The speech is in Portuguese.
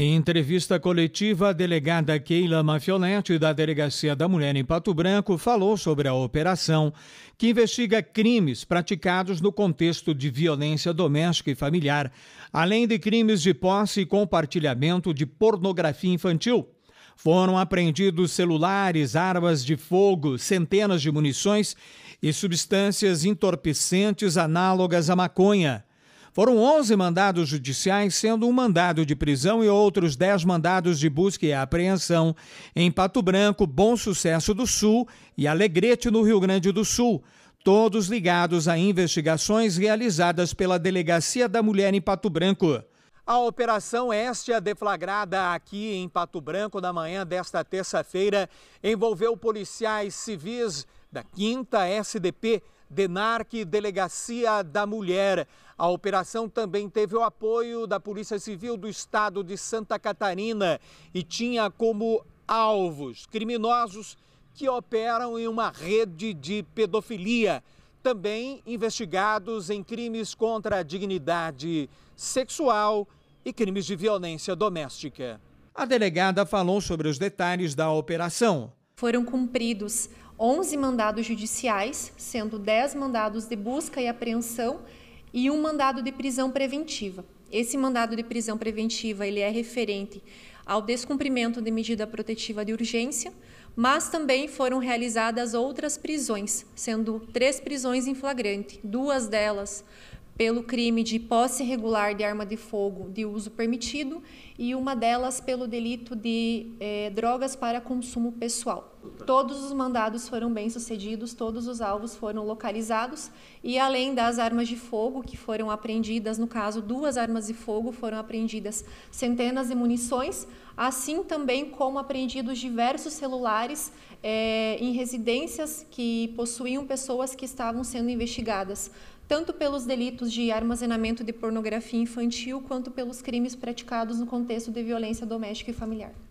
Em entrevista coletiva, a delegada Keila Mafioletti, da Delegacia da Mulher em Pato Branco, falou sobre a operação que investiga crimes praticados no contexto de violência doméstica e familiar, além de crimes de posse e compartilhamento de pornografia infantil. Foram apreendidos celulares, armas de fogo, centenas de munições e substâncias entorpecentes análogas à maconha. Foram 11 mandados judiciais, sendo um mandado de prisão e outros 10 mandados de busca e apreensão em Pato Branco, Bom Sucesso do Sul e Alegrete, no Rio Grande do Sul todos ligados a investigações realizadas pela Delegacia da Mulher em Pato Branco. A Operação Estia, deflagrada aqui em Pato Branco na manhã desta terça-feira, envolveu policiais civis da 5 SDP, DENARC, Delegacia da Mulher. A operação também teve o apoio da Polícia Civil do Estado de Santa Catarina e tinha como alvos criminosos que operam em uma rede de pedofilia, também investigados em crimes contra a dignidade sexual e crimes de violência doméstica. A delegada falou sobre os detalhes da operação. Foram cumpridos 11 mandados judiciais, sendo 10 mandados de busca e apreensão e um mandado de prisão preventiva. Esse mandado de prisão preventiva ele é referente ao descumprimento de medida protetiva de urgência, mas também foram realizadas outras prisões, sendo três prisões em flagrante, duas delas pelo crime de posse irregular de arma de fogo de uso permitido e uma delas pelo delito de eh, drogas para consumo pessoal. Todos os mandados foram bem-sucedidos, todos os alvos foram localizados e além das armas de fogo que foram apreendidas, no caso, duas armas de fogo foram apreendidas, centenas de munições, assim também como apreendidos diversos celulares é, em residências que possuíam pessoas que estavam sendo investigadas, tanto pelos delitos de armazenamento de pornografia infantil quanto pelos crimes praticados no contexto de violência doméstica e familiar.